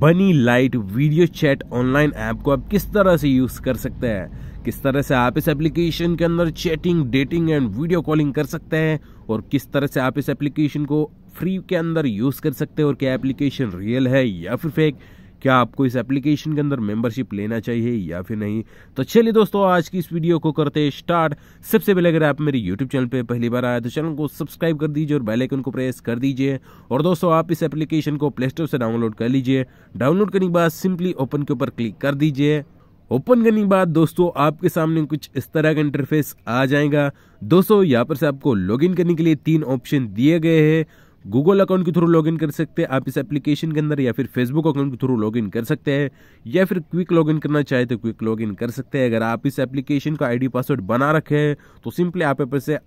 बनी lite video chat online app को आप किस तरह से यूज कर सकते हैं किस तरह से आप इस एप्लीकेशन के अंदर chatting dating and video calling कर सकते हैं और किस तरह से आप इस एप्लीकेशन को फ्री के अंदर यूज कर सकते हैं और क्या एप्लीकेशन रियल है या फिर फेक क्या आपको इस एप्लीकेशन के अंदर मेंबरशिप लेना चाहिए या फिर नहीं तो चलिए दोस्तों आज की इस वीडियो को करते स्टार्ट सबसे पहले अगर आप मेरे यूट्यूब चैनल पर पहली बार आए तो चैनल को सब्सक्राइब कर दीजिए और बेलाइकन को प्रेस कर दीजिए और दोस्तों आप इस एप्लीकेशन को प्ले स्टोर से डाउनलोड कर लीजिए डाउनलोड करने के बाद सिंपली ओपन के ऊपर क्लिक कर दीजिए ओपन करने के बाद दोस्तों आपके सामने कुछ इस तरह का इंटरफेस आ जाएगा दोस्तों यहाँ पर से आपको लॉगिन करने के लिए तीन ऑप्शन दिए गए हैं गूगल अकाउंट के थ्रू लॉगिन कर सकते हैं आप इस एप्लीकेशन के अंदर या फिर फेसबुक अकाउंट के थ्रू लॉगिन कर सकते हैं या फिर क्विक लॉगिन करना चाहे तो क्विक लॉगिन कर सकते हैं अगर आप इस एप्लीकेशन का आईडी पासवर्ड बना रखे हैं तो सिंपली आप यहाँ से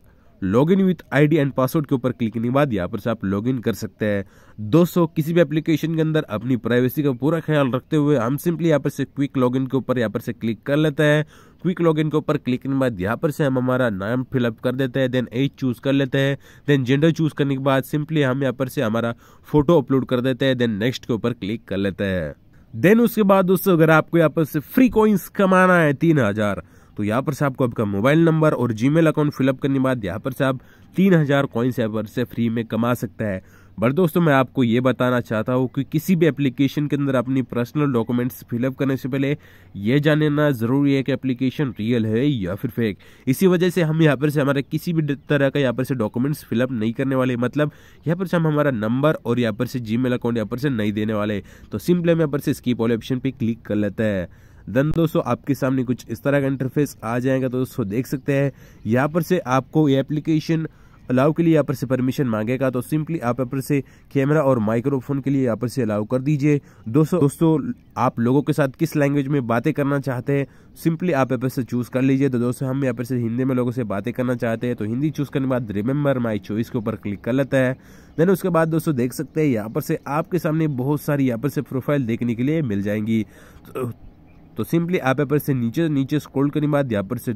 log in with I and password के ऊपर क्लिक करने के बाद यहाँ पर से आप लॉग इन कर सकते हैं दोस्तों किसी भी एप्लीकेशन के अंदर अपनी प्राइवेसी का पूरा ख्याल रखते हुए हम सिंपली यहाँ पर से क्विक लॉग के ऊपर यहाँ पर से क्लिक कर लेते हैं क्विक लॉग के ऊपर क्लिक करने के बाद यहाँ पर से हम हमारा नाम फिलअप कर देते हैं देन एज चूज कर लेते हैं देन जेंडर चूज करने के बाद सिंपली हम यहाँ पर से हमारा फोटो अपलोड कर देते हैं देन नेक्स्ट के ऊपर क्लिक कर लेते हैं देन उसके बाद दोस्तों अगर आपको यहाँ पर से फ्री कॉइन्स कमाना है तीन हजार तो यहाँ पर से आपको आपका मोबाइल नंबर और जीमेल अकाउंट फिलअप करने के बाद यहाँ पर से आप तीन हज़ार कॉइन्स यहाँ पर से फ्री में कमा सकता है बट दोस्तों मैं आपको ये बताना चाहता हूँ कि किसी भी एप्लीकेशन के अंदर अपनी पर्सनल डॉक्यूमेंट्स फिलअप करने से पहले ये जानना ज़रूरी है कि एप्लीकेशन रियल है या फिर फेक इसी वजह से हम यहाँ पर से हमारे किसी भी तरह का यहाँ पर से डॉक्यूमेंट्स फिलअप नहीं करने वाले मतलब यहाँ पर से हम हमारा नंबर और यहाँ पर से जी अकाउंट यहाँ पर से नहीं देने वाले तो सिंपल हम यहाँ पर से स्कीप वाले ऑप्शन पर क्लिक कर लेते हैं देन दोस्तों आपके सामने कुछ इस तरह का इंटरफेस आ जाएगा तो दोस्तों देख सकते हैं यहाँ पर से आपको ये एप्लीकेशन अलाउ के लिए यहाँ पर से परमिशन मांगेगा तो सिंपली आप यहाँ पर से कैमरा और माइक्रोफोन के लिए यहाँ पर से अलाउ कर दीजिए दोस्तों दोस्तों आप लोगों के साथ किस लैंग्वेज में बातें करना चाहते हैं सिंपली आप यहाँ पर से चूज़ कर लीजिए तो दोस्तों हम यहाँ पर से हिंदी में लोगों से बातें करना चाहते हैं तो हिंदी चूज़ करने के बाद रिमेंबर माई चॉइस के ऊपर क्लिक कर लेता है देन उसके बाद दोस्तों देख सकते हैं यहाँ पर से आपके सामने बहुत सारी यहाँ पर से प्रोफाइल देखने के लिए मिल जाएंगी तो तो सिंपली आप यहाँ पर से नीचे नीचे स्क्रॉल करने के बाद यहाँ पर से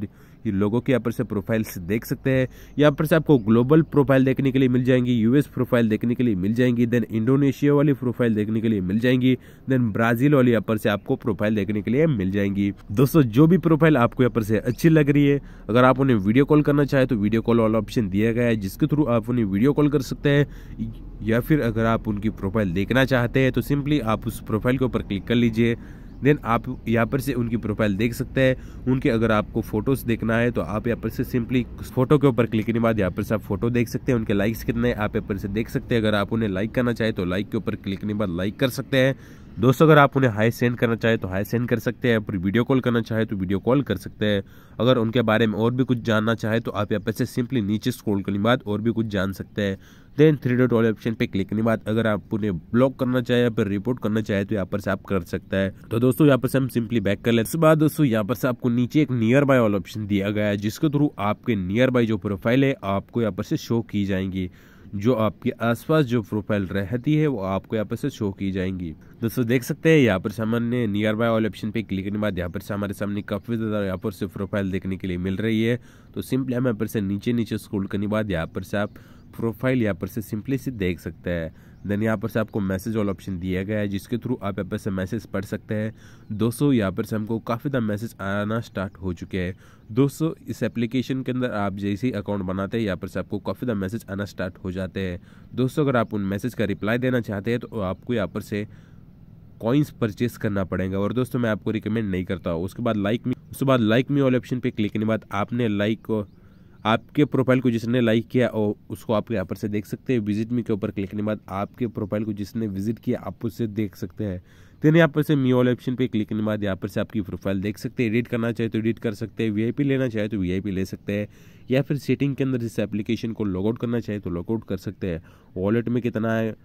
ये लोगों के यहाँ पर से प्रोफाइल्स देख सकते हैं यहाँ पर से आपको ग्लोबल प्रोफाइल देखने के लिए मिल जाएंगी यूएस प्रोफाइल देखने के लिए मिल जाएंगी देन इंडोनेशिया वाली प्रोफाइल देखने के लिए मिल जाएंगी देन ब्राजील वाली यहाँ पर से आपको प्रोफाइल देखने के लिए मिल जाएंगी दोस्तों जो भी प्रोफाइल आपको यहाँ पर से अच्छी लग रही है अगर आप उन्हें वीडियो कॉल करना चाहे तो वीडियो कॉल वाला ऑप्शन दिया गया है जिसके थ्रू आप उन्हें वीडियो कॉल कर सकते हैं या फिर अगर आप उनकी प्रोफाइल देखना चाहते हैं तो सिंपली आप उस प्रोफाइल के ऊपर क्लिक कर लीजिए देन आप यहाँ पर से उनकी प्रोफाइल देख सकते हैं उनके अगर आपको फोटोज देखना है तो आप यहाँ पर से सिंपली फोटो के ऊपर क्लिक करने बाद यहाँ पर से आप फोटो देख सकते हैं उनके लाइक्स कितने हैं आप यहाँ पर से देख सकते हैं अगर आप उन्हें लाइक करना चाहें तो लाइक के ऊपर क्लिक करने बाद लाइक कर सकते हैं दोस्तों अगर आप उन्हें हाई सेंड करना चाहे तो हाई सेंड कर सकते हैं फिर वीडियो कॉल करना चाहे तो वीडियो कॉल कर सकते हैं अगर उनके बारे में और भी कुछ जानना चाहे तो आप यहाँ पर से सिंपली नीचे स्क्रॉल करने बाद और भी कुछ जान सकते हैं देन थ्री डॉट वाले ऑप्शन पे क्लिक करने बाद अगर आप उन्हें ब्लॉक करना चाहे या फिर रिपोर्ट करना चाहे तो यहाँ पर से आप कर सकता है तो दोस्तों यहाँ पर से हम सिंपली बैक कर लेते बाद दोस्तों यहाँ पर से आपको नीचे एक नियर बाय वाला ऑप्शन दिया गया है जिसके थ्रू आपके नियर बाय जो प्रोफाइल है आपको यहाँ पर से शो की जाएंगी जो आपके आसपास जो प्रोफाइल रहती है वो आपको यहाँ पर से शो की जाएंगी दोस्तों देख सकते हैं यहाँ पर सामान्य नियर बाय ऑल ऑप्शन पे क्लिक करने के बाद यहाँ पर से हमारे सामने काफ़ी ज़्यादा यहाँ पर से प्रोफाइल देखने के लिए मिल रही है तो सिंपली हम यहाँ पर से नीचे नीचे स्क्रोल करने के बाद यहाँ पर से आप प्रोफाइल यहाँ पर से सिंपली से देख सकते हैं देन यहाँ पर से आपको मैसेज वाला ऑप्शन दिया गया है जिसके थ्रू आप यहाँ पर से मैसेज पढ़ सकते हैं दोस्तों यहाँ पर से हमको काफ़ी ज़्यादा मैसेज आना स्टार्ट हो चुके हैं दोस्तों इस एप्लीकेशन के अंदर आप जैसे ही अकाउंट बनाते हैं यहाँ पर से आपको काफ़ी ज़्यादा मैसेज आना स्टार्ट हो जाते हैं दोस्तों अगर आप उन मैसेज का रिप्लाई देना चाहते हैं तो आपको यहाँ पर से कॉइन्स परचेस करना पड़ेगा और दोस्तों मैं आपको रिकमेंड नहीं करता हूँ उसके बाद लाइक मी उसके बाद लाइक मी वाले ऑप्शन पर क्लिक करने के बाद आपने लाइक आपके प्रोफाइल को जिसने लाइक किया और उसको आप यहाँ पर से देख सकते हैं विजिट मी के ऊपर क्लिक करने के बाद आपके प्रोफाइल को जिसने विजिट किया आप उससे देख सकते हैं देन यहाँ पर से मी ऑल ऑप्शन पे क्लिक करने के बाद यहाँ पर से आपकी प्रोफाइल देख सकते हैं एडिट करना चाहे तो एडिट कर सकते हैं वीआईपी लेना चाहे तो वीआईपी ले सकते हैं या फिर सेटिंग के अंदर जिस एप्लीकेशन को लॉगआउट करना चाहे तो लॉगआउट कर सकते हैं वॉलेट में कितना है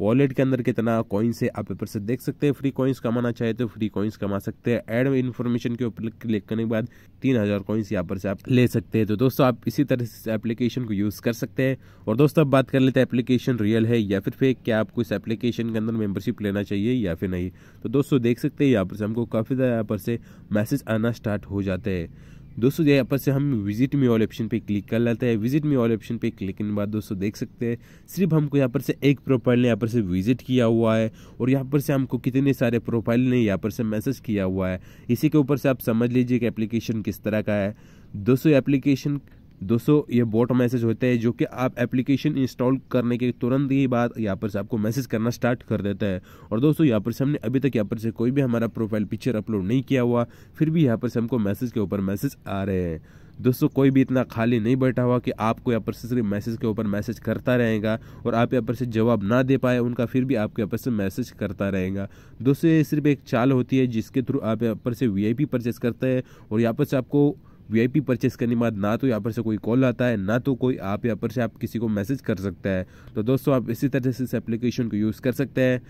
वॉलेट के अंदर कितना कॉइन्स है आप पेपर से देख सकते हैं फ्री कॉइन्स कमाना चाहे तो फ्री कॉइन्स कमा सकते हैं एड इन्फॉर्मेशन के ऊपर क्लिक करने के बाद तीन हज़ार कॉइन्स यहाँ पर से आप ले सकते हैं तो दोस्तों आप इसी तरह से एप्लीकेशन को यूज़ कर सकते हैं और दोस्तों आप बात कर लेते हैं एप्लीकेशन रियल है या फिर फेक क्या आपको इस एप्लीकेशन के अंदर मेम्बरशिप लेना चाहिए या फिर नहीं तो दोस्तों देख सकते हैं यहाँ पर से हमको काफ़ी ज़्यादा यहाँ पर से मैसेज आना स्टार्ट हो जाते हैं दोस्तों यहाँ पर से हम विजिट मी ऑल ऑप्शन पे क्लिक कर लेते हैं विजिट मी ऑल ऑप्शन पे क्लिक करने के बाद दोस्तों देख सकते हैं सिर्फ हमको यहाँ पर से एक प्रोफाइल ने यहाँ पर से विजिट किया हुआ है और यहाँ पर से हमको कितने सारे प्रोफाइल ने यहाँ पर से मैसेज किया हुआ है इसी के ऊपर से आप समझ लीजिए कि एप्लीकेशन किस तरह का है दोस्तों एप्लीकेशन दोस्तों ये बोट मैसेज होते हैं जो कि आप एप्लीकेशन इंस्टॉल करने के तुरंत ही बाद यहाँ पर से आपको मैसेज करना स्टार्ट कर देता है और दोस्तों यहाँ पर से हमने अभी तक यहाँ पर से कोई भी हमारा प्रोफाइल पिक्चर अपलोड नहीं किया हुआ फिर भी यहाँ पर से हमको मैसेज के ऊपर मैसेज आ रहे हैं दोस्तों कोई भी इतना खाली नहीं बैठा हुआ कि आपको यहाँ पर से सिर्फ मैसेज के ऊपर मैसेज करता रहेगा और आप यहाँ पर से जवाब ना दे पाए उनका फिर भी आपके यहाँ पर से मैसेज करता रहेगा दोस्तों ये सिर्फ एक चाल होती है जिसके थ्रू आप यहाँ पर से वीआईपी परचेस करते हैं और यहाँ पर से आपको वीआईपी परचेस करने के बाद ना तो यहाँ पर से कोई कॉल आता है ना तो कोई आप यहाँ पर से आप किसी को मैसेज कर सकता है तो दोस्तों आप इसी तरह से इस एप्लीकेशन को यूज़ कर सकते हैं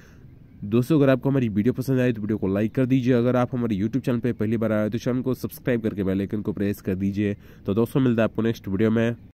दोस्तों अगर आपको हमारी वीडियो पसंद आए तो वीडियो को लाइक कर दीजिए अगर आप हमारे यूट्यूब चैनल पर पहली बार आए तो चैनल को सब्सक्राइब करके बेल आइकन को प्रेस कर दीजिए तो दोस्तों मिलता है आपको नेक्स्ट वीडियो में